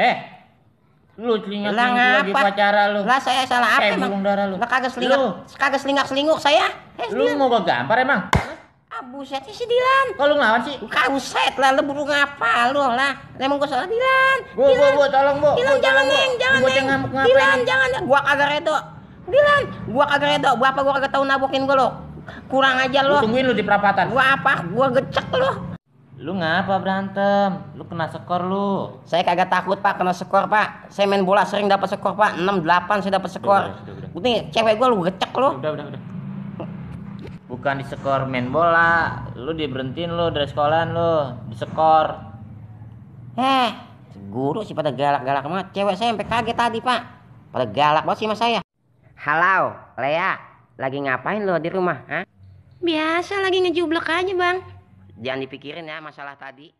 eh Lu telinga lah lagi pacara lu. Lah saya salah apa emang? Burung darah lu. Lah kagak selingkuh kagak selingkuh selinguk saya. Eh, lu mau gua gampar emang? Ah buset sih Dilan. Kalau oh, ngelawan sih? kau set lah lu burung apa lu lah. Emang gua salah Dilan. Bu, bu, bu, tolong bu. Dilan jangan neng, jangan neng. Dilan jangan, gua kagak redo. Dilan, gua kagak redo. Bapak gua kagak tahu nabokin gua lo. Kurang aja lu. Tungguin lu di perapatan. Gua apa? Gua gecek lu. Lu ngapa berantem? Lu kena skor lu. Saya kagak takut, Pak, kena skor, Pak. Saya main bola sering dapat skor, Pak. 6 8 saya dapat skor. Ini cewek gua lu gecek lu. Udah, udah, udah. Bukan di skor main bola, lu diberhentiin lu dari sekolahan lu, di skor. Heh, guru sih pada galak-galak banget. Cewek saya sampai kaget tadi, Pak. Pada galak banget sih mas saya. Halo, Lea. Lagi ngapain lu di rumah, ha? Biasa lagi ngejublek aja, Bang. Jangan dipikirin ya masalah tadi.